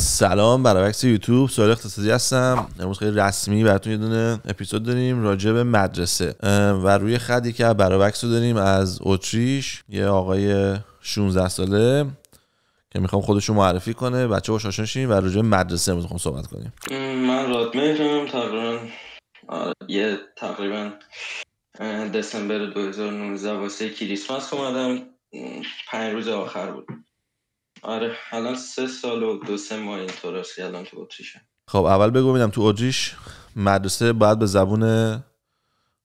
سلام برعکس یوتیوب سوال اقتصادی هستم امروز خیلی رسمی براتون یه دونه اپیزود داریم راجع به مدرسه و روی خدی که برعکس رو داریم از اتریش یه آقای 16 ساله که میخوام خودشون معرفی کنه بچه باش آشنا و راجع به مدرسه امروز میخوام صحبت کنیم من رادمهرم تقریبا آره، یه تقریبا دسامبر 2019 واسه کریسمس اومدم پنج روز آخر بود آره الان سه سال و دو سه ماه اینطور طور الان تو اتریشم خب اول بگو ببینم تو اتریش مدرسه باید به زبون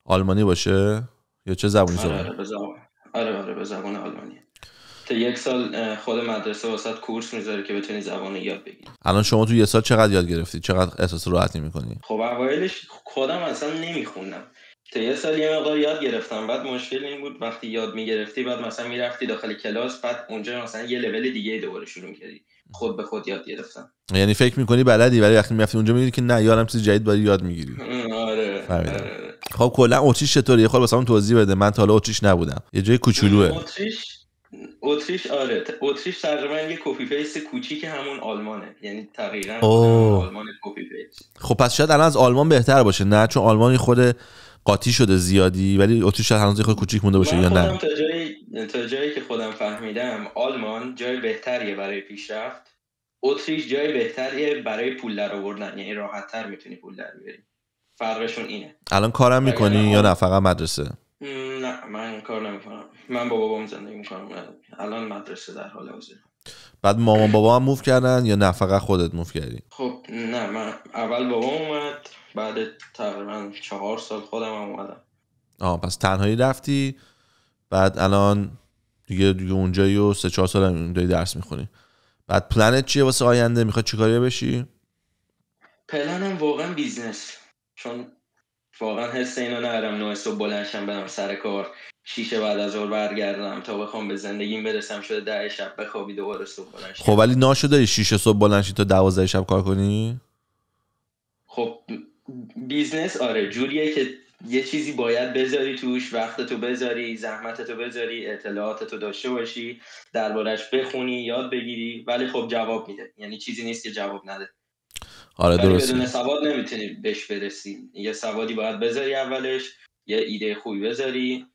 آلمانی باشه یا چه زبونی آره آره به زبون آره آره به زبون آلمانی تا یک سال خود مدرسه واسط کورس میذاره که بتونی زبان یاد بگیری الان شما تو یه سال چقدر یاد گرفتی چقدر احساس راحتی میکنی خب اوایلش خودم اصلا نمیخوندم تا یه سال یه مقدار یاد گرفتم بعد مشکل این بود وقتی یاد میگرفتی بعد مثلا میرفتی داخل کلاس بعد اونجا مثلا یه لول دیگه دوباره شروع کردی خود به خود یاد گرفتم یعنی فکر میکنی بلدی ولی وقتی میرفتی اونجا میگی که نه یارم چیز جدید باری یاد میگیری آره, آره،, آره. خب کلا اتریش چطوره یه خورده خب، بسام توضیح بده من تا حالا اتریش نبودم یه جای کوچولوه اتریش اتریش آره اتریش تقریبا یه کپی پیس کوچیک همون آلمانه یعنی تقریبا آلمان کپی پیس خب پس شاید الان از آلمان بهتر باشه نه چون آلمانی خود قاطی شده زیادی ولی اتریش شاید هنوز خود کوچیک مونده باشه یا نه تا جایی که خودم فهمیدم آلمان جای بهتریه برای پیشرفت اتریش جای بهتریه برای پول در آوردن یعنی راحت تر میتونی پول در بیاری فرقشون اینه الان کارم میکنی یا نه فقط مدرسه نه من کار نمیکنم من با بابام زندگی میکنم الان مدرسه در حال حاضر بعد مامان بابا هم موف کردن یا نه فقط خودت موف کردی خب نه من اول بابام اومد بعد تقریبا چهار سال خودم هم اومدم آه پس تنهایی رفتی بعد الان دیگه دیگه اونجایی و سه چهار سال هم درس میخونی بعد پلنت چیه واسه آینده میخوای چیکاری بشی پلنم واقعا بیزنس چون واقعا حس اینو ندارم نوع صبح بلنشم برم سر کار شیشه بعد از اول برگردم تا بخوام به زندگیم برسم شده ده شب بخوابی دوباره صبح بلنشم خب ولی ناشده شیشه صبح بلنشی تا دوازده شب کار کنی خب بیزنس آره جوریه که یه چیزی باید بذاری توش وقت تو بذاری زحمت تو بذاری اطلاعات تو داشته باشی دربارش بخونی یاد بگیری ولی خب جواب میده یعنی چیزی نیست که جواب نده آره درست بدون سواد نمیتونی بهش برسی یه سوادی باید بذاری اولش یه ایده خوبی بذاری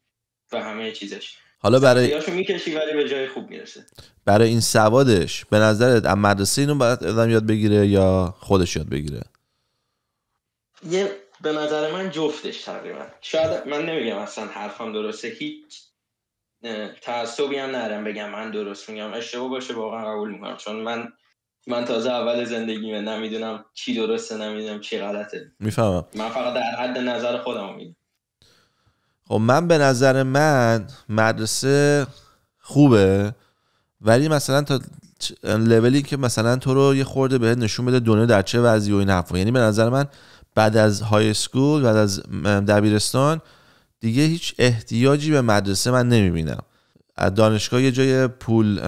و همه چیزش حالا برای میکشی ولی به جای خوب میرسه برای این سوادش به نظرت از مدرسه اینو باید یاد بگیره یا خودش یاد بگیره یه به نظر من جفتش تقریبا شاید من نمیگم اصلا حرفم درسته هیچ تعصبی هم نرم بگم من درست میگم اشتباه باشه واقعا قبول میکنم چون من من تازه اول زندگی من نمیدونم چی درسته نمیدونم چی غلطه میفهمم من فقط در حد نظر خودم میگم خب من به نظر من مدرسه خوبه ولی مثلا تا لولی که مثلا تو رو یه خورده به نشون بده دنیا در چه وضعی و این حرفا یعنی به نظر من بعد از های سکول بعد از دبیرستان دیگه هیچ احتیاجی به مدرسه من نمیبینم دانشگاه یه جای پول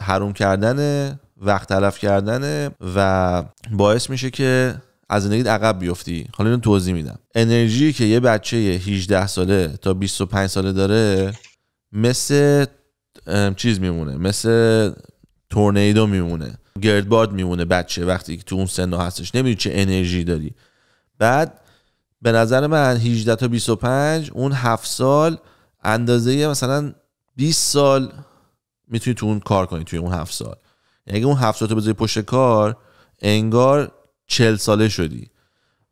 حروم کردن وقت تلف کردنه و باعث میشه که از زندگیت عقب بیفتی حالا اینو توضیح میدم انرژی که یه بچه 18 ساله تا 25 ساله داره مثل چیز میمونه مثل تورنیدو میمونه گردباد میمونه بچه وقتی که تو اون سن هستش نمیدونی چه انرژی داری بعد به نظر من 18 تا 25 اون 7 سال اندازه مثلا 20 سال میتونی تو اون کار کنی توی اون 7 سال یعنی اگه اون 7 سال تو بذاری پشت کار انگار 40 ساله شدی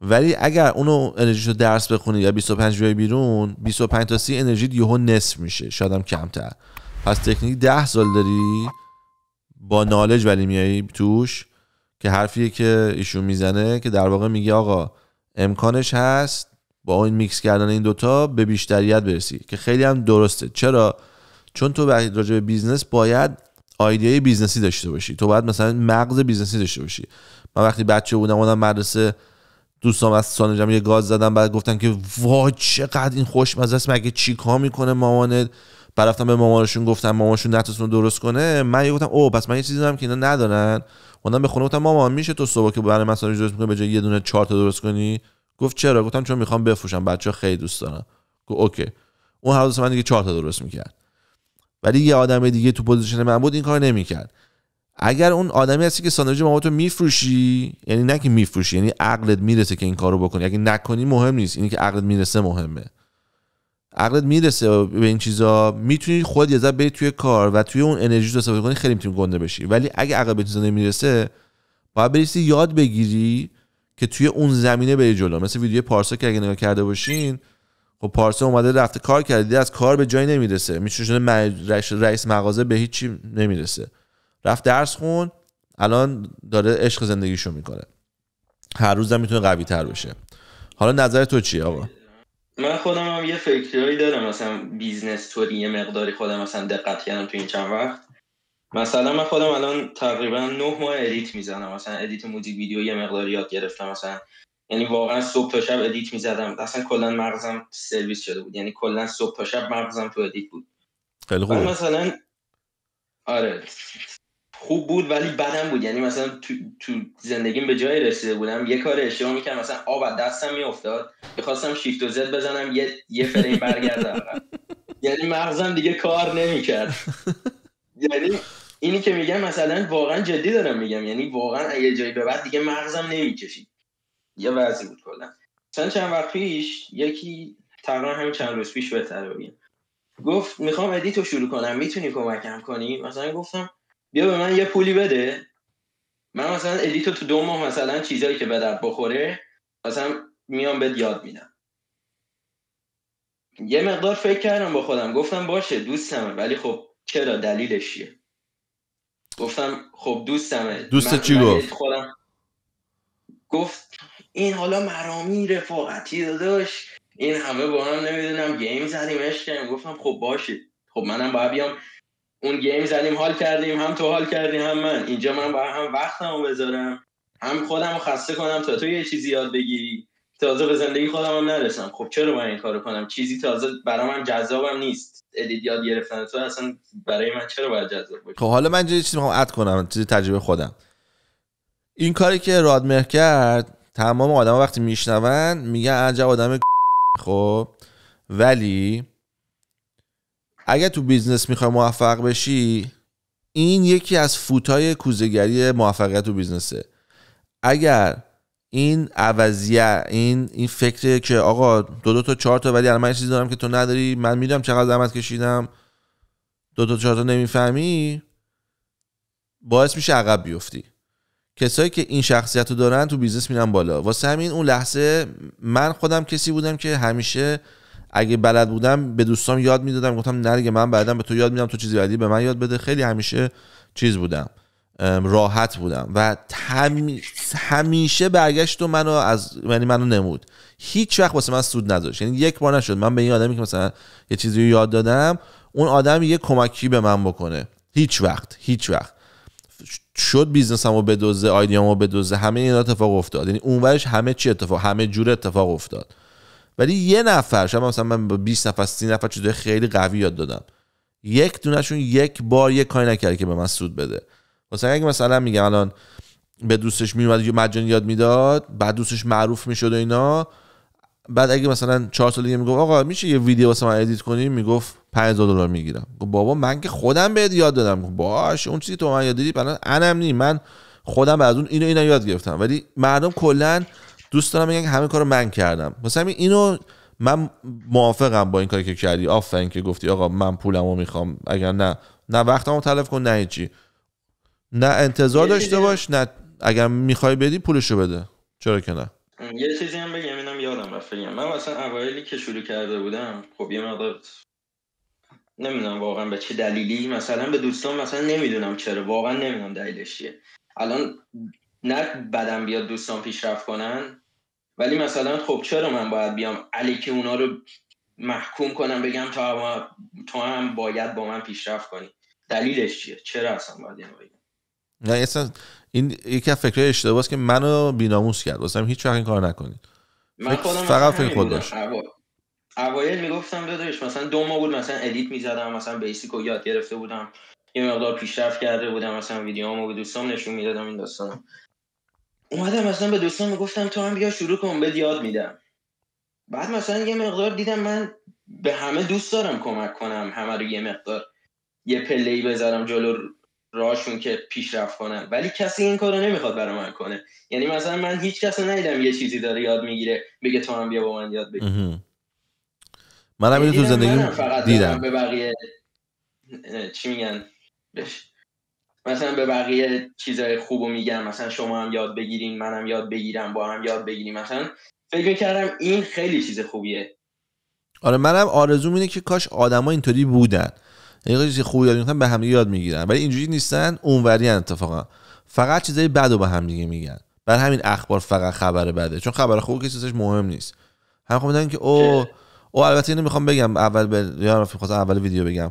ولی اگر اونو انرژی رو درس بخونی یا 25 بیای بیرون 25 تا 30 انرژی یهو نصف میشه شاید هم کمتر پس تکنیک 10 سال داری با نالج ولی میایی توش که حرفیه که ایشون میزنه که در واقع میگه آقا امکانش هست با این میکس کردن این دوتا به بیشتریت برسی که خیلی هم درسته چرا چون تو راجع به بیزنس باید آیدیای بیزنسی داشته باشی تو باید مثلا مغز بیزنسی داشته باشی من وقتی بچه بودم اونم مدرسه دوستام از سانجم یه گاز زدم بعد گفتن که وای چقدر این خوشمزه است مگه چیکار میکنه مامانت بعد به مامانشون گفتم مامانشون نتوسون درست کنه من یه گفتم او پس من یه چیزی دارم که اینا ندارن اونم به خونه گفتم مامان میشه تو صبح که برای مساج درست میکنی به جای یه دونه چهار تا درست کنی گفت چرا گفتم چون میخوام بفروشم بچه ها خیلی دوست دارم گفت اوکی اون هر من دیگه چهار تا درست میکرد ولی یه آدم دیگه تو پوزیشن من بود این کار نمیکرد اگر اون آدمی هستی که ساندویچ تو میفروشی یعنی نه که میفروشی یعنی عقلت میرسه که این کارو بکنی اگه نکنی مهم نیست اینی که عقلت میرسه مهمه عقلت میرسه به این چیزا میتونی خود یه بری توی کار و توی اون انرژی رو استفاده کنی خیلی میتونی گنده بشی ولی اگه عقل به چیزا نمیرسه باید بریسی یاد بگیری که توی اون زمینه بری جلو مثل ویدیو پارسا که اگه نگاه کرده باشین خب پارسا اومده رفته کار کرده از کار به جایی نمیرسه میشه شده رئیس مغازه به هیچی نمیرسه رفت درس خون الان داره عشق زندگیشو میکنه هر روزم میتونه قوی تر بشه حالا نظر تو چیه آقا من خودم هم یه فکری دارم مثلا بیزنس توری یه مقداری خودم مثلا دقت کردم تو این چند وقت مثلا من خودم الان تقریبا نه ماه ادیت میزنم مثلا ادیت موزیک ویدیو یه مقداری یاد گرفتم مثلا یعنی واقعا صبح تا شب ادیت میزدم اصلا کلا مغزم سرویس شده بود یعنی کلا صبح تا شب مغزم تو ادیت بود خیلی خوب مثلا آره خوب بود ولی بدم بود یعنی مثلا تو, تو زندگیم به جایی رسیده بودم یه کار اشتباه میکردم مثلا آب از دستم میافتاد میخواستم شیفت و زد بزنم یه یه فریم برگردم یعنی مغزم دیگه کار نمیکرد یعنی اینی که میگم مثلا واقعا جدی دارم میگم یعنی واقعا اگه جایی به بعد دیگه مغزم نمیکشید یه وضعی بود کلا مثلا چند وقت پیش یکی تقریبا همین چند روز پیش بهتره گفت میخوام ادیتو شروع کنم میتونی کمکم کنی مثلا گفتم بیا به من یه پولی بده من مثلا ادیتو تو دو ماه مثلا چیزایی که بدر بخوره مثلا میام بهت یاد میدم یه مقدار فکر کردم با خودم گفتم باشه دوستمه ولی خب چرا دلیلش چیه گفتم خب دوستمه دوست چی گفت خودم گفت این حالا مرامی رفاقتی داداش این همه با هم نمیدونم گیم زدیم عشق گفتم خب باشه خب منم باید بیام اون گیم زدیم حال کردیم هم تو حال کردیم هم من اینجا من با هم وقتمو بذارم هم خودم خسته کنم تا تو یه چیزی یاد بگیری تازه به زندگی خودم هم نرسم خب چرا من این کارو کنم چیزی تازه برام من جذابم نیست ادیت یاد گرفتن تو اصلا برای من چرا باید جذاب باشه خب حالا من یه چیزی میخوام اد کنم چیزی تجربه خودم این کاری که رادمر کرد تمام آدم وقتی میشنون میگن عجب آدم خب ولی اگر تو بیزنس میخوای موفق بشی این یکی از فوتای کوزگری موفقیت تو بیزنسه اگر این عوضیه این این فکره که آقا دو دو تا چهار تا ولی من چیزی دارم که تو نداری من میدونم چقدر زحمت کشیدم دو تا چهار تا نمیفهمی باعث میشه عقب بیفتی کسایی که این شخصیت رو دارن تو بیزنس میرن بالا واسه همین اون لحظه من خودم کسی بودم که همیشه اگه بلد بودم به دوستام یاد میدادم گفتم نرگه من بعدا به تو یاد میدم تو چیزی بعدی به من یاد بده خیلی همیشه چیز بودم راحت بودم و همیشه برگشت و منو از یعنی منو نمود هیچ وقت واسه من سود نداشت یعنی یک بار نشد من به این آدمی که مثلا یه چیزی رو یاد دادم اون آدم یه کمکی به من بکنه هیچ وقت هیچ وقت شد بیزنسمو بدوزه آیدیامو بدوزه همه این اتفاق افتاد یعنی اونورش همه چی اتفاق همه جور اتفاق افتاد ولی یه نفر شما مثلا من 20 نفر 30 نفر چیزای خیلی قوی یاد دادم یک دونشون یک بار یه کاری نکرد که به من سود بده مثلا اگه مثلا میگم الان به دوستش میومد یه مجانی یاد میداد بعد دوستش معروف میشد و اینا بعد اگه مثلا چهار سال دیگه میگفت آقا میشه یه ویدیو واسه من ادیت کنی میگفت 5000 دلار میگیرم بابا من که خودم بهت یاد دادم باش اون چیزی تو من یاد دادی الان انم نی من خودم از اون اینو اینا یاد گرفتم ولی مردم کلا دوست دارم بگم همه کارو من کردم واسه همین اینو من موافقم با این کاری که کردی آفرین که گفتی آقا من پولمو میخوام اگر نه نه وقتمو تلف کن نه چی. نه انتظار داشته باش نه اگر میخوای بدی پولشو بده چرا که نه یه چیزی هم بگم اینم یادم رفت من مثلا اوایلی که شروع کرده بودم خب یه مقدار نمیدونم واقعا به چه دلیلی مثلا به دوستان مثلا نمیدونم چرا واقعا نمیدونم دلیلش چیه الان نه بدم بیاد دوستان پیشرفت کنن ولی مثلا خب چرا من باید بیام که اونا رو محکوم کنم بگم تا تو هم باید با من پیشرفت کنی دلیلش چیه چرا اصلا باید اینو بگم نه اصلا این یکی از فکرهای اشتباهه که منو بیناموس کرد واسه هیچ وقت این کار نکنید من فقط فکر خود داشت اوایل میگفتم داداش مثلا دو ماه بود مثلا ادیت میزدم مثلا بیسیک یاد گرفته بودم یه مقدار پیشرفت کرده بودم مثلا ویدیوامو به دوستام نشون میدادم این داستانم اومدم مثلا به دوستان گفتم تو هم بیا شروع کن به یاد میدم بعد مثلا یه مقدار دیدم من به همه دوست دارم کمک کنم همه رو یه مقدار یه پله بذارم جلو راهشون که پیشرفت کنن ولی کسی این کارو نمیخواد برای من کنه یعنی مثلا من هیچ کس ندیدم یه چیزی داره یاد میگیره بگه تو هم بیا با من یاد بگیر منم می تو یعنی زندگی دیدم به بقیه چی میگن مثلا به بقیه چیزهای خوب میگم مثلا شما هم یاد بگیرین منم یاد بگیرم با هم یاد بگیریم مثلا فکر کردم این خیلی چیز خوبیه آره منم آرزوم اینه که کاش آدما اینطوری بودن یه یعنی چیزی خوب یاد به هم یاد میگیرن ولی اینجوری نیستن اونوری اتفاقا فقط چیزای بد و به هم دیگه میگن بر همین اخبار فقط خبر بده چون خبر خوب که مهم نیست هم خب که او او البته اینو میخوام بگم اول به خب، اول ویدیو بگم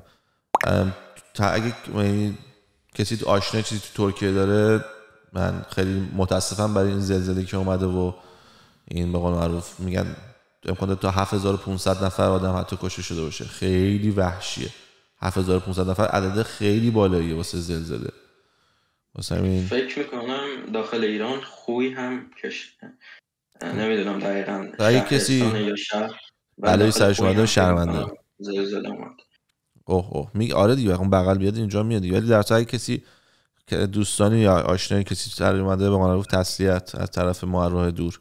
کسی آشنا چیزی تو ترکیه داره من خیلی متاسفم برای این زلزله که اومده و این به قول معروف میگن امکان تا 7500 نفر آدم حتی کشته شده باشه خیلی وحشیه 7500 نفر عدد خیلی بالاییه واسه زلزله واسه این... فکر میکنم داخل ایران خوی هم کشته نمیدونم دقیقا شهر کسی بله، بلای سرش اومده شرمنده زلزله اومد اوه اوه میگه آره دیگه اون بغل بیاد اینجا میاد دیگه ولی در صورتی کسی که دوستانی یا آشنایی کسی سر اومده به معروف تسلیت از طرف راه دور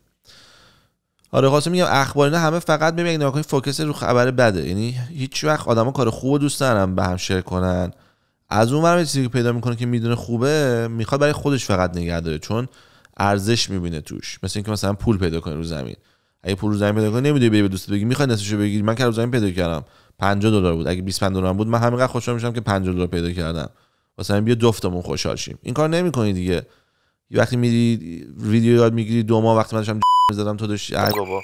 آره خاصه میگم اخبار نه همه فقط میگن نگاه فوکس رو خبر بده یعنی هیچ وقت آدما کار خوب دوست ندارن به هم شیر کنن از اون ور چیزی که پیدا میکنه که میدونه خوبه میخواد برای خودش فقط نگه داره چون ارزش میبینه توش مثل اینکه مثلا پول پیدا کنه رو زمین اگه پول رو زمین پیدا کنه نمیدونی بری به دوست بگی میخوای نصفشو بگیری من که رو زمین پیدا کردم 50 دلار بود اگه 25 دلار بود من همینقدر خوشحال میشم که 50 دلار پیدا کردم واسه بیا دفتمون خوشحال شیم این کار نمیکنی دیگه یه وقتی میری ویدیو یاد میگیری دو ماه وقتی من داشتم میزدم تو داشتی بابا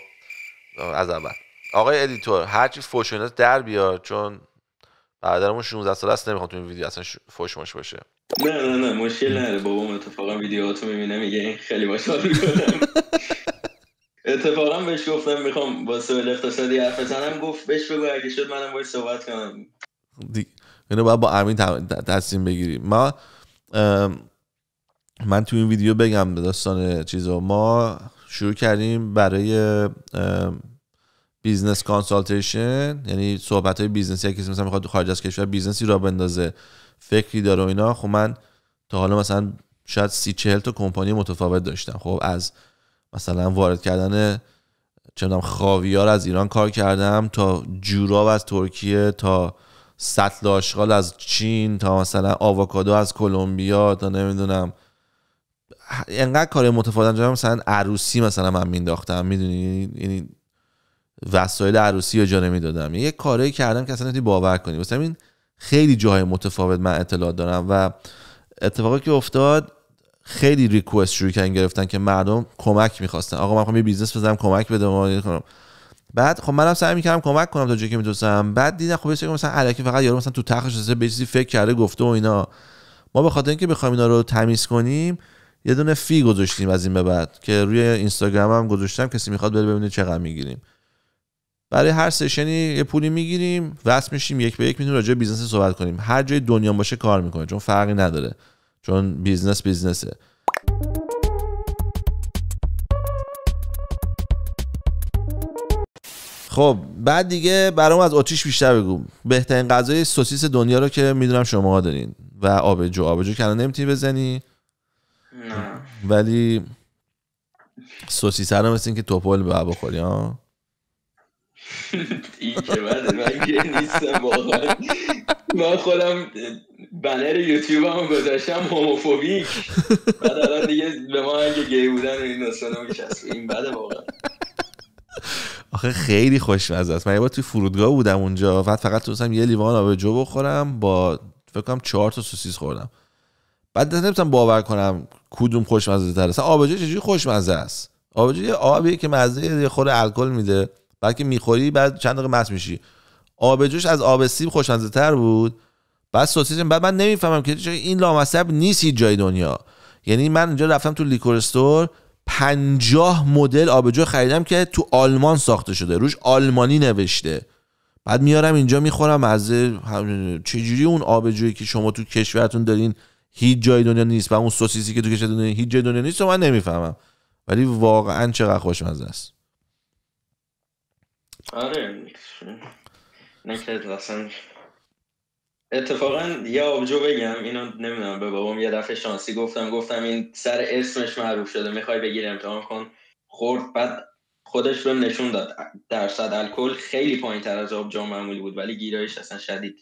از اول آقای ادیتور هر چی فوشونت در بیار چون برادرمون 16 ساله است نمیخواد تو این ویدیو اصلا فوشماش باشه نه نه نه مشکل نداره من اتفاقا ویدیوهاتو میبینه میگه این خیلی باحال اتفاقا بهش گفتم میخوام با سوال اقتصادی حرف بزنم گفت بهش بگو اگه شد منم باید صحبت کنم خب دیگه اینو باید با امین تصمیم بگیریم ما من تو این ویدیو بگم به داستان چیزو ما شروع کردیم برای بیزنس کانسالتیشن یعنی صحبت های بیزنسی کسی مثلا میخواد خارج از کشور بیزنسی را بندازه فکری داره و اینا خب من تا حالا مثلا شاید سی چهل تا کمپانی متفاوت داشتم خب از مثلا وارد کردن چندم خاویار از ایران کار کردم تا جوراب از ترکیه تا سطل آشغال از چین تا مثلا آووکادو از کلمبیا تا نمیدونم انقدر کار متفاوت انجام مثلا عروسی مثلا من مینداختم میدونی یعنی وسایل عروسی رو جا نمیدادم یه کاری کردم که اصلا باور کنی مثلا این خیلی جاهای متفاوت من اطلاع دارم و اتفاقی که افتاد خیلی ریکوست شروع کردن گرفتن که مردم کمک میخواستن آقا من میخوام یه بیزنس بزنم کمک بده ما کنم خب. بعد خب منم سعی میکردم کمک کنم تا جایی که میتونستم بعد دیدم خب یه مثلا علکی فقط یارو مثلا تو تخش نشسته به چیزی فکر کرده گفته و اینا ما به خاطر اینکه بخوایم اینا رو تمیز کنیم یه دونه فی گذاشتیم از این به بعد که روی اینستاگرام هم گذاشتم کسی میخواد بره ببینه چقدر میگیریم برای هر سشنی یه پولی میگیریم وصل میشیم یک به یک میتونیم راجع بیزنس صحبت کنیم هر جای دنیا باشه کار میکنه چون فرقی نداره چون بیزنس بیزنسه خب بعد دیگه برام از آتیش بیشتر بگو بهترین غذای سوسیس دنیا رو که میدونم شما دارین و آبجو آبجو که الان نمیتونی بزنی نه. ولی سوسیس رو مثل اینکه توپول به بخوری ها این که من نیستم من خودم بنر یوتیوب هم گذاشتم هوموفوبیک بعد الان دیگه به ما گی بودن و این داستان این بده واقعا آخه خیلی خوشمزه است من یه بار توی فرودگاه بودم اونجا بعد فقط تونستم یه لیوان جو بخورم با فکر کنم چهار تا سوسیس خوردم بعد نمیتونم باور کنم کدوم خوشمزه تر است آبجو چجوری خوشمزه است آبجو یه آبیه که مزه یه خوره الکل میده بلکه میخوری بعد چند دقیقه مست میشی آب جوش از آب سیب خوشمزه تر بود بعد سوسیس بعد من نمیفهمم که این لامصب نیست هیچ جای دنیا یعنی من اینجا رفتم تو لیکور استور پنجاه مدل آبجو خریدم که تو آلمان ساخته شده روش آلمانی نوشته بعد میارم اینجا میخورم از چجوری اون آبجویی که شما تو کشورتون دارین هیچ جای دنیا نیست و اون سوسیسی که تو کشورتون دارین هیچ جای دنیا نیست و من نمیفهمم ولی واقعا چقدر خوشمزه است آره نکرد اصلا اتفاقا یه آبجو بگم اینو نمیدونم به بابام یه دفعه شانسی گفتم گفتم این سر اسمش معروف شده میخوای بگیر امتحان کن خورد بعد خودش بهم نشون داد درصد الکل خیلی پایین تر از آبجو معمولی بود ولی گیرایش اصلا شدید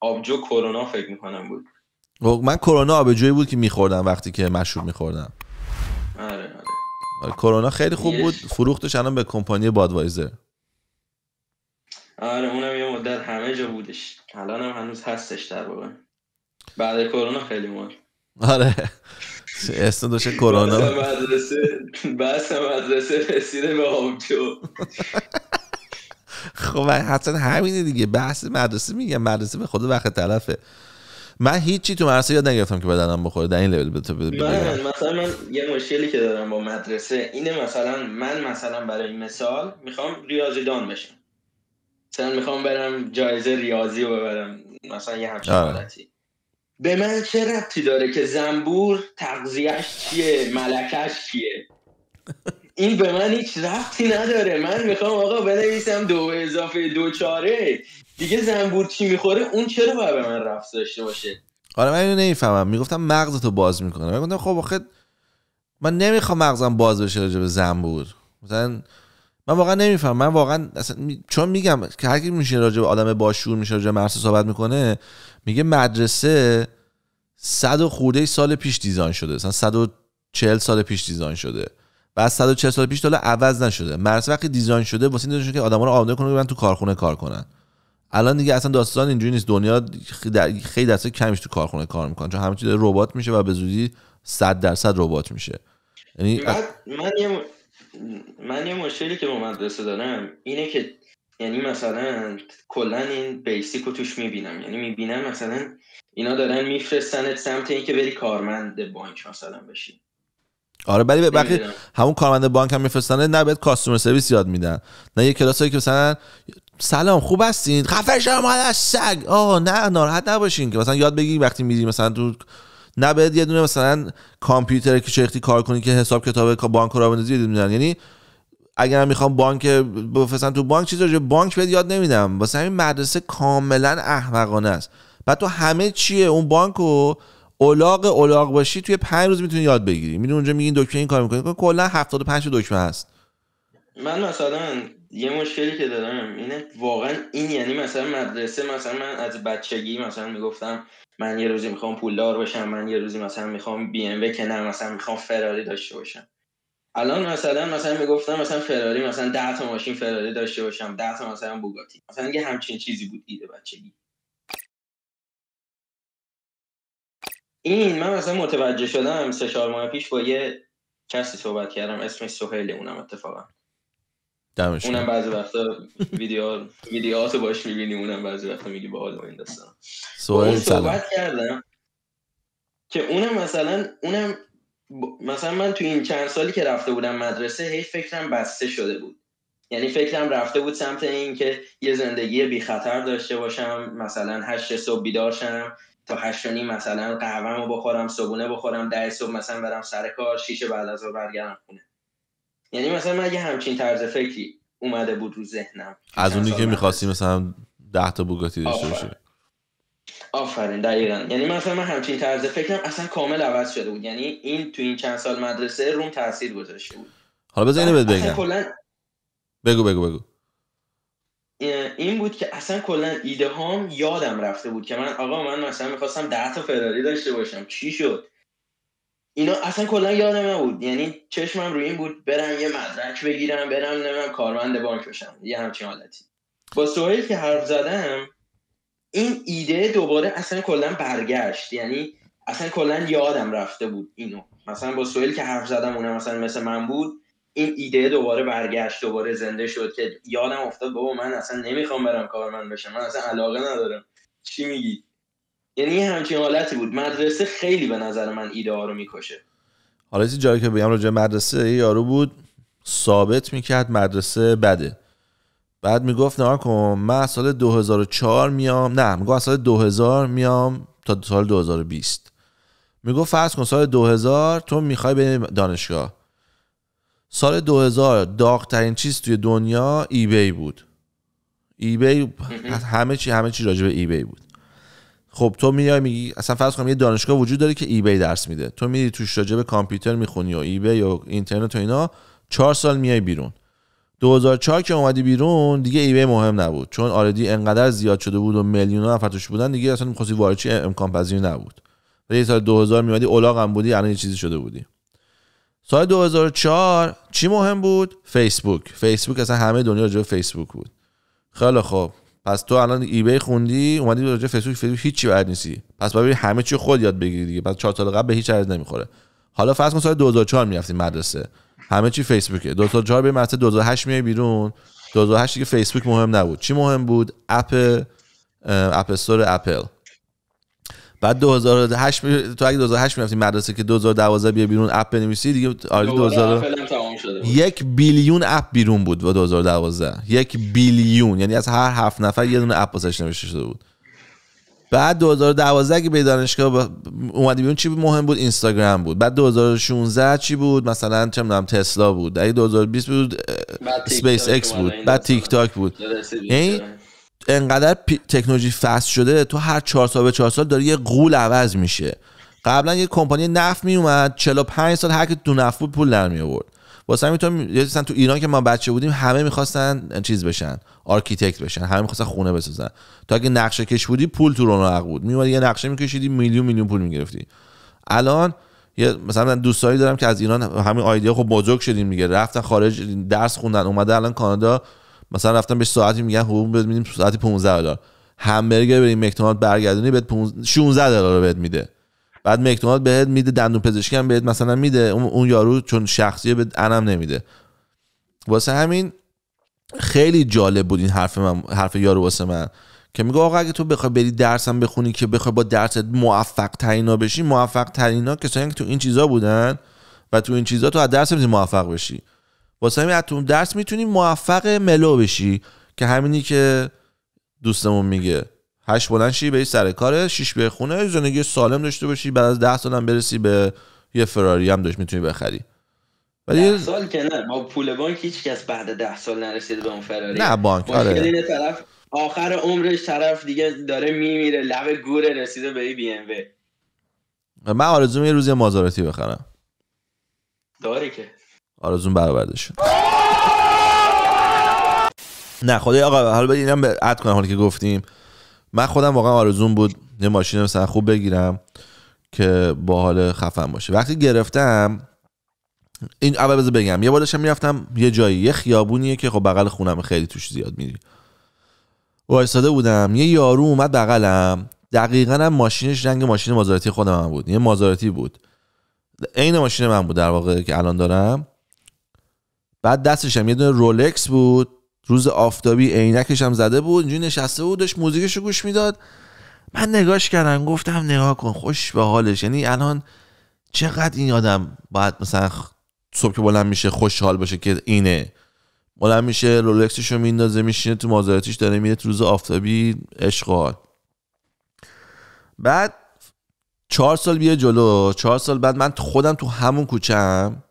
آبجو کرونا فکر میکنم بود خب، من کرونا آبجوی بود که میخوردم وقتی که مشروب میخوردم آره،, آره آره کرونا خیلی خوب بود فروختش الان به کمپانی بادوایزر آره اونم یه مدت همه جا بودش الان هم هنوز هستش در واقع بعد کرونا خیلی اومد آره اسم داشت کرونا مدرسه بس مدرسه رسیده به آبجو خب حتما همینه دیگه بحث مدرسه میگم مدرسه به خود وقت طرفه من هیچی تو مدرسه یاد نگرفتم که بدنم بخوره در این لول به تو مثلا من یه مشکلی که دارم با مدرسه اینه مثلا من مثلا برای مثال میخوام ریاضیدان بشم مثلا میخوام برم جایزه ریاضی رو ببرم مثلا یه همچین آره. به من چه ربطی داره که زنبور تغذیهش چیه ملکش چیه این به من هیچ ربطی نداره من میخوام آقا بنویسم دو اضافه دو چاره دیگه زنبور چی میخوره اون چرا باید به من رفت داشته باشه آره من اینو نمیفهمم میگفتم مغزتو باز میکنه من خب آخه من نمیخوام مغزم باز بشه راجع به زنبور مثلا من واقعا نمیفهم من واقعا اصلا چون میگم که هر کی میشه راجع به آدم باشور میشه راجع مرسو صحبت میکنه میگه مدرسه صد و خورده سال پیش دیزاین شده مثلا 140 سال پیش دیزاین شده بعد 140 سال پیش تا عوض نشده مدرسه وقتی دیزاین شده واسه این شده که آدما رو آماده کنه برن تو کارخونه کار کنن الان دیگه اصلا داستان اینجوری نیست دنیا خیلی دسته کمیش تو کارخونه کار میکنن چون همه چیز ربات میشه و به زودی 100 درصد ربات میشه یعنی من, من من یه مشکلی که با مدرسه دارم اینه که یعنی مثلا کلا این بیسیک رو توش میبینم یعنی میبینم مثلا اینا دارن میفرستنت سمت اینکه بری کارمند بانک مثلا بشی آره ولی بقیه همون کارمند بانک هم میفرستن نه بهت کاستومر سرویس یاد میدن نه یه کلاسایی که مثلا سلام خوب هستین خفه شما سگ آه نه ناراحت نباشین که مثلا یاد بگی وقتی میری مثلا تو نه بهت یه دونه مثلا کامپیوتر که چرختی کار کنی که حساب کتاب بانک رو بندازی میدن یعنی اگر میخوام بانک بفرستن تو بانک چیز بانک بهت یاد نمیدم واسه همین مدرسه کاملا احمقانه است بعد تو همه چیه اون بانک رو الاغ الاغ باشی توی پنج روز میتونی یاد بگیری میدونی اونجا میگین دکمه این کار میکنی کلا 75 دکمه هست من مثلا یه مشکلی که دارم اینه واقعا این یعنی مثلا مدرسه مثلا من از بچگی مثلا میگفتم من یه روزی میخوام پولدار باشم من یه روزی مثلا میخوام بی ام که نه مثلا میخوام فراری داشته باشم الان مثلا مثلا میگفتم مثلا فراری مثلا 10 تا ماشین فراری داشته باشم ده تا مثلا بوگاتی مثلا یه همچین چیزی بود ایده بچگی این من مثلا متوجه شدم سه چهار ماه پیش با یه کسی صحبت کردم اسمش سهیل اونم اتفاقا دمشون. اونم بعضی وقتا ویدیو ویدیوهاتو باش میبینی اونم بعضی وقتا میگی باحال با این داستان سوال صحبت کردم که اونم مثلا اونم مثلا من تو این چند سالی که رفته بودم مدرسه هی فکرم بسته شده بود یعنی فکرم رفته بود سمت این که یه زندگی بی خطر داشته باشم مثلا هشت صبح بیدار شم تا هشت نیم مثلا قهوه‌مو بخورم صبحونه بخورم ده صبح مثلا برم سر کار شیشه بعد از برگردم خونه یعنی مثلا من یه همچین طرز فکری اومده بود رو ذهنم از اونی که میخواستی مثلا ده تا بوگاتی داشته باشی آفرین دقیقا یعنی مثلا من همچین طرز فکرم اصلا کامل عوض شده بود یعنی این تو این چند سال مدرسه روم تاثیر گذاشته بود حالا بذار اینو بگم بگو بگو بگو این بود که اصلا کلا ایده هام یادم رفته بود که من آقا من مثلا میخواستم ده تا فراری داشته باشم چی شد اینا اصلا کلا یادم نبود یعنی چشمم روی این بود برم یه مدرک بگیرم برم نمیدونم کارمند بانک بشم یه همچین حالتی با سوهیل که حرف زدم این ایده دوباره اصلا کلا برگشت یعنی اصلا کلا یادم رفته بود اینو مثلا با سوهیل که حرف زدم اونم مثلا مثل من بود این ایده دوباره برگشت دوباره زنده شد که یادم افتاد بابا من اصلا نمیخوام برم کارمند بشم من اصلا علاقه ندارم چی میگی یعنی یه همچین حالتی بود مدرسه خیلی به نظر من ایده ها رو میکشه حالا این جایی که بگم راجع مدرسه یارو بود ثابت میکرد مدرسه بده بعد میگفت نه کن من سال 2004 میام نه میگفت سال 2000 میام تا سال 2020 میگفت فرض کن سال 2000 تو میخوای به دانشگاه سال 2000 داغترین چیز توی دنیا ای بی بود ای بی همه چی همه چی راجع به ای بی بود خب تو میای میگی اصلا فرض کنم یه دانشگاه وجود داره که ایبی درس میده تو میری توش راجع به کامپیوتر میخونی و ایبی و اینترنت و اینا چهار سال میای بیرون 2004 که اومدی بیرون دیگه ایبی مهم نبود چون آردی انقدر زیاد شده بود و میلیون نفر توش بودن دیگه اصلا میخواستی وارد امکان پذیر نبود ولی سال 2000 میادی اولاغ هم بودی الان یه چیزی شده بودی سال 2004 چی مهم بود فیسبوک فیسبوک اصلا همه دنیا راجع فیسبوک بود خیلی خب پس تو الان ایبی خوندی اومدی راجع فیسبوک فیسبوک هیچی بلد نیستی پس باید همه چی خود یاد بگیری دیگه بعد چهار سال قبل به هیچ ارز نمیخوره حالا فرض کن سال 2004 میرفتی مدرسه همه چی فیسبوکه 2004 به مدرسه 2008 میای بیرون 2008 دیگه فیسبوک مهم نبود چی مهم بود اپ اپ استور اپل بعد 2008 تو اگه 2008 میرفتی مدرسه که 2012 بیا بیرون اپ بنویسی دیگه آره 2000 یک بیلیون اپ بیرون بود و 2012 یک بیلیون یعنی از هر هفت نفر یه دونه اپ واسش نوشته شده بود بعد 2012 که به دانشگاه با... اومدی بیرون چی مهم بود اینستاگرام بود بعد 2016 چی بود مثلا چه میدونم تسلا بود اگه 2020 بود اسپیس اکس بود بعد تیک تاک بود یعنی انقدر تکنولوژی فست شده تو هر چهار سال به چهار سال داره یه قول عوض میشه قبلا یه کمپانی نفت اومد 45 سال هر کی تو نفت بود پول در می آورد واسه همین تو تو ایران که ما بچه بودیم همه میخواستن چیز بشن آرکیتکت بشن همه میخواستن خونه بسازن تو اگه نقشه کش بودی پول تو رونق بود میومد یه نقشه میکشیدی میلیون میلیون پول میگرفتی الان یه مثلا من دوستایی دارم که از ایران همین آیدیا خوب بزرگ شدیم میگه رفتن خارج درس خوندن اومده الان کانادا مثلا رفتن به ساعتی میگن حقوق بهت میدیم ساعتی 15 دلار همبرگر بریم مکدونالد برگردونی بهت 16 دلار بهت میده بعد مکدونالد بهت میده دندون پزشکی هم بهت مثلا میده اون یارو چون شخصیه بهت انم نمیده واسه همین خیلی جالب بود این حرف من حرف یارو واسه من که میگه آقا اگه تو بخوای بری درسم بخونی که بخوای با درست موفق ترینا بشی موفق ترینا کسایی که تو این چیزا بودن و تو این چیزا تو از درس موفق بشی واسه همین درس میتونی موفق ملو بشی که همینی که دوستمون میگه هشت بلند شی به سر کار شیش به خونه زندگی سالم داشته باشی بعد از ده سالم برسی به یه فراری هم داشت میتونی بخری ولی سال که نه با پول بانک هیچ کس بعد ده سال نرسید به اون فراری نه بانک آره. آخر عمرش طرف دیگه داره میمیره لب گوره رسیده به این بی ام و من آرزوم یه روزی مازارتی بخرم که آرزون برآورده شد نه خدای آقا حالا بدین به عد کنم حالا که گفتیم من خودم واقعا آرزون بود یه ماشین مثلا خوب بگیرم که با حال خفن باشه وقتی گرفتم این اول بذار بگم یه بار میرفتم یه جایی یه خیابونیه که خب بغل خونم خیلی توش زیاد میری وایساده بودم یه یارو اومد بغلم دقیقا هم ماشینش رنگ ماشین مازارتی خودم هم بود یه مازارتی بود عین ماشین من بود در واقع که الان دارم بعد دستش هم یه دونه رولکس بود روز آفتابی عینکش هم زده بود اینجوری نشسته بودش موزیکش رو گوش میداد من نگاش کردم گفتم نگاه کن خوش به حالش یعنی الان چقدر این آدم باید مثلا صبح که بلند میشه خوشحال باشه که اینه بلند میشه رولکسش رو میندازه میشینه تو مازارتیش داره میره تو روز آفتابی اشغال بعد چهار سال بیا جلو چهار سال بعد من خودم تو همون کوچم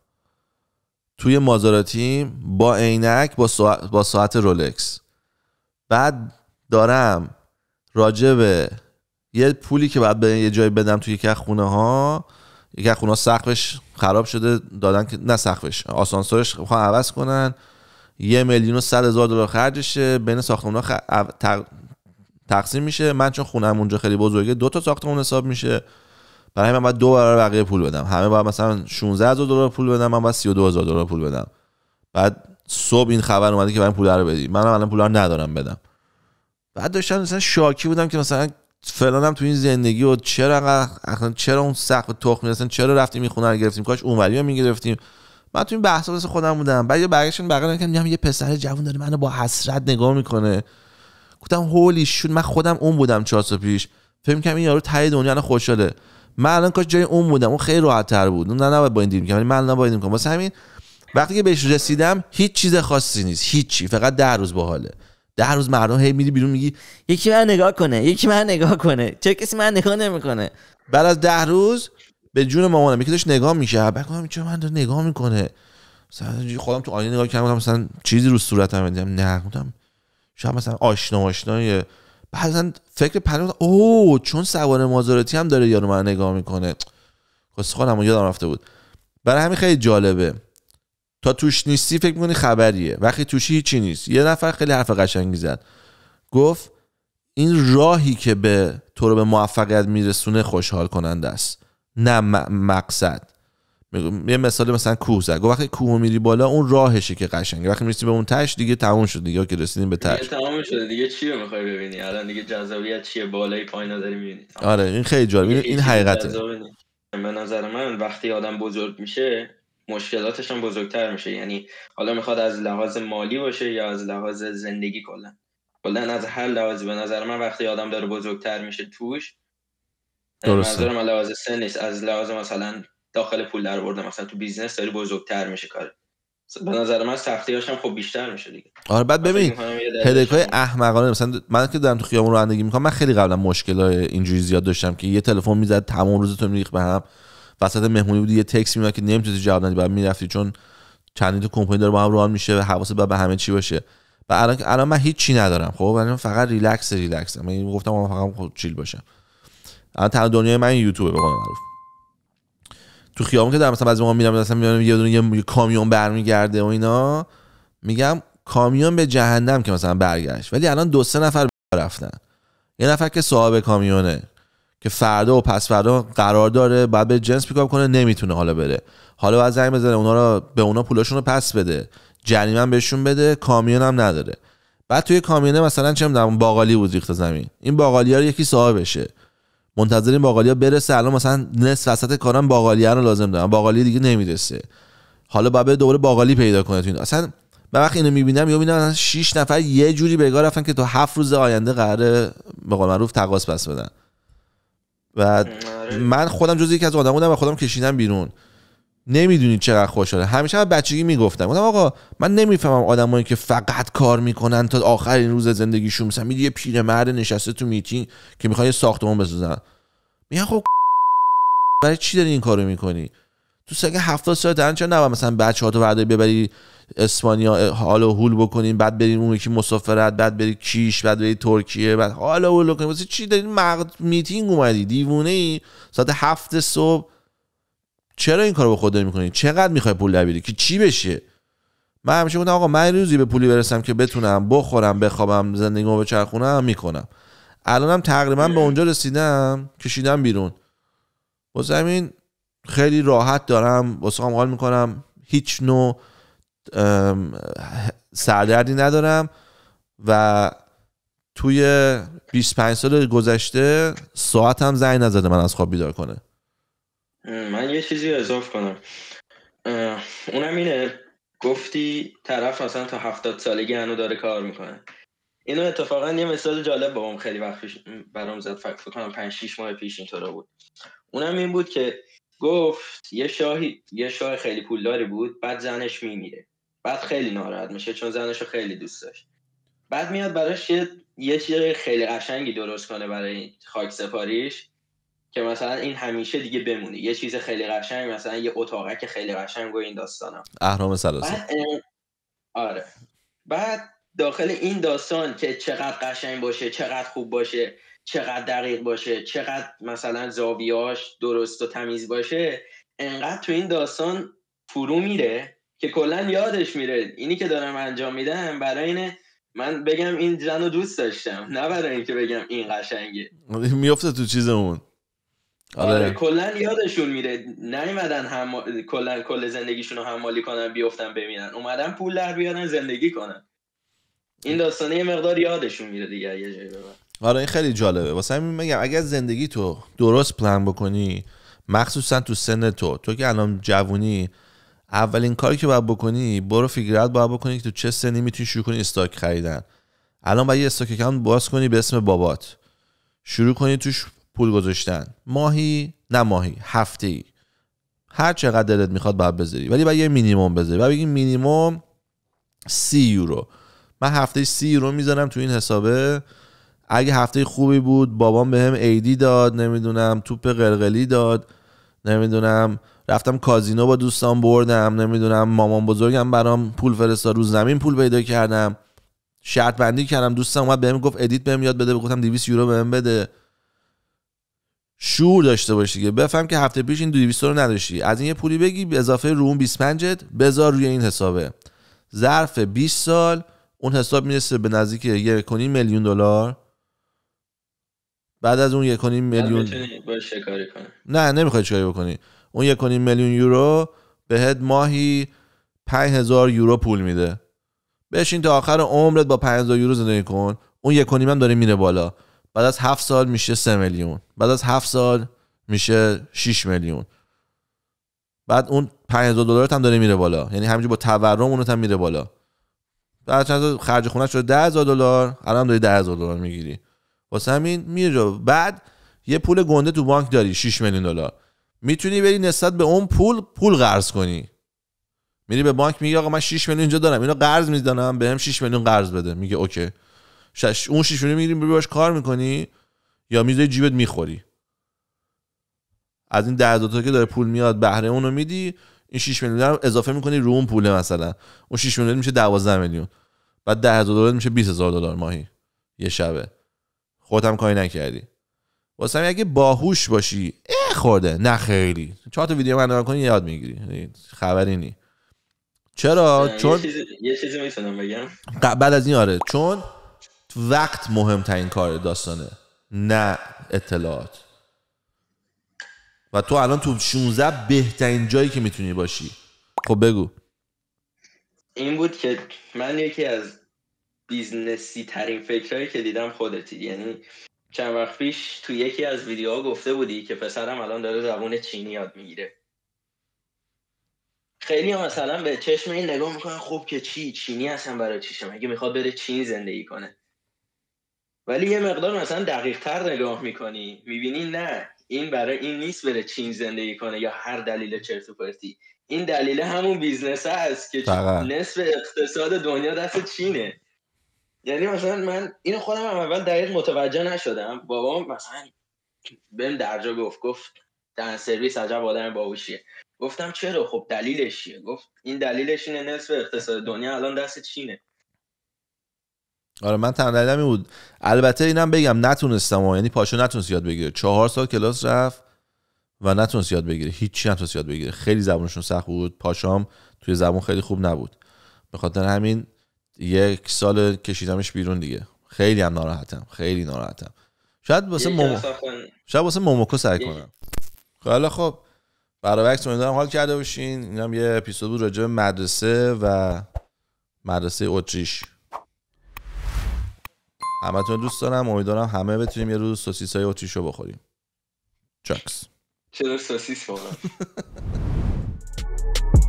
توی مازاراتی با عینک با ساعت, با ساعت رولکس بعد دارم راجب یه پولی که بعد به یه جای بدم توی یکی از خونه ها یکی از خونه ها سقفش خراب شده دادن که نه سقفش آسانسورش میخوان عوض کنن یه میلیون و صد هزار دلار خرجشه بین ساختمون ها تقسیم میشه من چون خونم اونجا خیلی بزرگه دو تا ساختمون حساب میشه برای من باید دو برابر بقیه پول بدم همه باید مثلا هزار دلار پول بدم من باید هزار دلار پول بدم بعد صبح این خبر اومده که من پول رو بدی منم الان پول ندارم بدم بعد داشتم مثلا شاکی بودم که مثلا فلانم تو این زندگی و چرا چرا اون سقف تخم اصلا چرا رفتیم این خونه گرفتیم کاش اونوری رو میگرفتیم من تو این بحث واسه خودم بودم بعد یه برگشتن بغل کردم میگم یه پسر جوون داره منو با حسرت نگاه میکنه گفتم هولی شد. من خودم اون بودم چهار سال پیش فکر این یارو ته دنیا خوش خوشحاله من الان کاش جای اون بودم اون خیلی راحت تر بود نه نباید با این دیدم که من نباید این کنم واسه همین وقتی که بهش رسیدم هیچ چیز خاصی نیست هیچی فقط در روز باحاله در روز مردم هی میری بیرون میگی یکی من نگاه کنه یکی من نگاه کنه چه کسی من نگاه نمیکنه بعد از ده روز به جون مامانم یکی داشت نگاه میشه گفتم چرا من داره نگاه میکنه خودم تو آینه نگاه کردم مثلا چیزی رو صورتم دیدم نه گفتم شاید مثلا آشنا آشنای بعدا فکر پنیر اوه چون سوار مازراتی هم داره یارو من نگاه میکنه کسخون هم یادم رفته بود برای همین خیلی جالبه تا توش نیستی فکر میکنی خبریه وقتی توشی هیچی نیست یه نفر خیلی حرف قشنگی زد گفت این راهی که به تو رو به موفقیت میرسونه خوشحال کننده است نه مقصد یه مثال مثلا کوه زد وقتی کوه میری بالا اون راهشه که قشنگه وقتی میرسی به اون تش دیگه تموم شد دیگه که رسیدیم به تش دیگه تموم شده دیگه چی رو میخوای ببینی الان دیگه جذابیت چیه بالای پایین داری میبینی آره این خیلی جالب این حقیقته به نظر من وقتی آدم بزرگ میشه مشکلاتش هم بزرگتر میشه یعنی حالا میخواد از لحاظ مالی باشه یا از لحاظ زندگی کلا کلا از هر لحاظ به نظر من وقتی آدم داره بزرگتر میشه توش درسته. منظورم از لحاظ سن نیست از لحاظ مثلا داخل پول در آوردن مثلا تو بیزنس داری بزرگتر میشه کار به نظر من سختی هاشم خب بیشتر میشه دیگه آره بعد ببین هدکای احمقانه مثلا من که دارم تو خیابون رانندگی میکنم من خیلی قبلا مشکل های اینجوری زیاد داشتم که یه تلفن میزد تمام روز تو میریخ به هم وسط مهمونی بود یه تکس میومد که نمیتونی جواب ندی بعد میرفتی چون چندی تا کمپانی داره با هم روان میشه و حواست به همه چی باشه و الان الان من هیچ چی ندارم خب الان فقط ریلکس ریلکس من گفتم من فقط چیل باشم الان تنها دنیای من یوتیوبه به معروف تو خیابون که دارم مثلا بعضی موقع میرم مثلا میرم یه دونه یه کامیون برمیگرده و اینا میگم کامیون به جهنم که مثلا برگشت ولی الان دو سه نفر رفتن یه نفر که صاحب کامیونه که فردا و پس فردا قرار داره بعد به جنس پیکاپ کنه نمیتونه حالا بره حالا باید زنگ بزنه اونا رو به اونا پولاشون رو پس بده جریمه بهشون بده کامیون هم نداره بعد توی کامیونه مثلا چه میدونم باقالی بود ریخت زمین این باقالی رو یکی صاحبشه منتظر این باقالیا برسه الان مثلا نصف وسط کارم باقالیه رو لازم دارم باقالی دیگه نمیرسه حالا باید بره دوباره باقالی پیدا کنه تو این اصلا به وقتی اینو میبینم یا میبینم شش نفر یه جوری بگاه رفتن که تو هفت روز آینده قراره به قول معروف تقاس پس بدن و آره. من خودم جز یکی از آدم بودم و خودم کشیدم بیرون نمیدونید چقدر خوشحاله همیشه من بچگی میگفتم گفتم آقا من نمیفهمم آدمایی که فقط کار میکنن تا آخرین روز زندگیشون مثلا میگه یه پیرمرد نشسته تو میتینگ که میخواد یه ساختمان بسازن میگن خب برای چی داری این کارو میکنی تو سگه 70 سال دارن چرا نه؟ مثلا بچه ها تو ببری اسپانیا حال و هول بکنین بعد بریم اون یکی مسافرت بعد بری کیش بعد بری ترکیه بعد حال و هول بکنین واسه چی دارین مغ... میتینگ اومدی دیوونه ای ساعت هفت صبح چرا این کارو به خود میکنی چقدر میخوای پول در که چی بشه من همیشه گفتم آقا من روزی به پولی برسم که بتونم بخورم بخوابم زندگیمو بچرخونم میکنم الانم تقریبا به اونجا رسیدم کشیدم بیرون با زمین خیلی راحت دارم با هم حال میکنم هیچ نوع سردردی ندارم و توی 25 سال گذشته ساعتم زنگ نزده من از خواب بیدار کنه من یه چیزی اضاف کنم اونم اینه گفتی طرف اصلا تا هفتاد سالگی هنو داره کار میکنه اینو اتفاقا یه مثال جالب بابام خیلی وقت برام زد فکر کنم پنج شیش ماه پیش اینطورا بود اونم این بود که گفت یه شاهی یه شاه خیلی پولداری بود بعد زنش میمیره بعد خیلی ناراحت میشه چون زنش خیلی دوست داشت بعد میاد براش یه, یه چیز خیلی قشنگی درست کنه برای خاک سپاریش که مثلا این همیشه دیگه بمونه یه چیز خیلی قشنگ مثلا یه اتاقه که خیلی قشنگ و این داستانم اهرام بعد... آره بعد داخل این داستان که چقدر قشنگ باشه چقدر خوب باشه چقدر دقیق باشه چقدر مثلا زاویهاش درست و تمیز باشه انقدر تو این داستان فرو میره که کلا یادش میره اینی که دارم انجام میدم برای اینه من بگم این زن رو دوست داشتم نه برای اینکه بگم این قشنگه میفته تو چیزمون آره. آره کلا یادشون میره نیومدن هم کلا کل زندگیشون رو حمالی کنن بیفتن ببینن اومدن پول در بیارن زندگی کنن این داستانه یه مقدار یادشون میره دیگه یه جایی آره این خیلی جالبه واسه همین میگم اگر زندگی تو درست پلان بکنی مخصوصا تو سن تو تو که الان جوونی اولین کاری که باید بکنی برو فیگرات باید بکنی که تو چه سنی میتونی شروع کنی استاک خریدن الان باید یه استاک اکانت باز کنی به اسم بابات شروع کنی توش پول گذاشتن ماهی نه ماهی هفته ای هر چقدر دلت میخواد باید بذاری ولی باید یه مینیموم بذاری و بگی مینیموم سی یورو من هفته سی یورو میذارم تو این حسابه اگه هفته خوبی بود بابام بهم هم ایدی داد نمیدونم توپ قلقلی داد نمیدونم رفتم کازینو با دوستان بردم نمیدونم مامان بزرگم برام پول فرستاد رو زمین پول پیدا کردم شرط بندی کردم دوستم اومد بهم گفت ادیت بهم یاد بده گفتم 200 یورو بهم بده شور داشته باشی که بفهم که هفته پیش این 200 رو نداشتی از این یه پولی بگی به اضافه رو اون 25 بذار روی این حسابه ظرف 20 سال اون حساب میرسه به نزدیک 1.5 میلیون دلار بعد از اون 1.5 میلیون نه نمیخواد چیکاری بکنی اون 1.5 میلیون یورو بهت ماهی 5000 یورو پول میده بشین تا آخر عمرت با 5000 یورو زندگی کن اون 1.5 هم داره میره بالا بعد از هفت سال میشه سه میلیون بعد از هفت سال میشه 6 میلیون بعد اون 5000 دلار هم داره میره بالا یعنی همینجور با تورم اون هم میره بالا بعد چند خرج خونه شده 10000 دلار الان داری 10000 دلار میگیری واسه همین میره بعد یه پول گنده تو بانک داری 6 میلیون دلار میتونی بری نسبت به اون پول پول قرض کنی میری به بانک میگی آقا من 6 میلیون اینجا دارم اینو قرض میدانم بهم 6 میلیون قرض بده میگه اوکی شش اون شیشونه میگیری باش کار میکنی یا میذاری جیبت میخوری از این ده تا که داره پول میاد بهره اونو میدی این 6 میلیون رو اضافه میکنی رو اون پوله مثلا اون 6 میلیون میشه 12 میلیون بعد 10 هزار دلار میشه 20 هزار دلار ماهی یه شبه خودت هم کاری نکردی واسه همین اگه باهوش باشی اه خورده نه خیلی چهار تا ویدیو من کنی یاد میگیری یعنی خبری نی چرا چون یه چیزی میتونم بگم بعد از این آره چون وقت مهمترین کار داستانه نه اطلاعات و تو الان تو 16 بهترین جایی که میتونی باشی خب بگو این بود که من یکی از بیزنسی ترین فکرهایی که دیدم خودتی یعنی چند وقت پیش تو یکی از ویدیوها گفته بودی که پسرم الان داره زبون چینی یاد میگیره خیلی مثلا به چشم این نگاه میکنن خب که چی چینی هستن برای چیشه مگه میخواد بره چین زندگی کنه ولی یه مقدار مثلا دقیق تر نگاه میکنی میبینی نه این برای این نیست بره چین زندگی کنه یا هر دلیل چرت و پرتی این دلیل همون بیزنس هست که نصف اقتصاد دنیا دست چینه یعنی مثلا من اینو خودم هم اول دقیق متوجه نشدم بابام مثلا بهم درجا گفت گفت در سرویس عجب آدم باوشیه گفتم چرا خب دلیلش چیه گفت این دلیلش اینه نصف اقتصاد دنیا الان دست چینه آره من تندلیم این بود البته اینم بگم نتونستم و یعنی پاشو نتونست یاد بگیره چهار سال کلاس رفت و نتونست یاد بگیره هیچی هم یاد بگیره خیلی زبونشون سخت بود پاشام توی زبون خیلی خوب نبود به خاطر همین یک سال کشیدمش بیرون دیگه خیلی هم ناراحتم خیلی ناراحتم شاید واسه مومو... شاید واسه موموکو سعی کنم خب، حالا خب برعکس حال کرده باشین اینم یه اپیزود بود راجع مدرسه و مدرسه اتریش همتون دوست دارم امیدوارم همه بتونیم یه روز سوسیس های رو بخوریم چاکس چرا سوسیس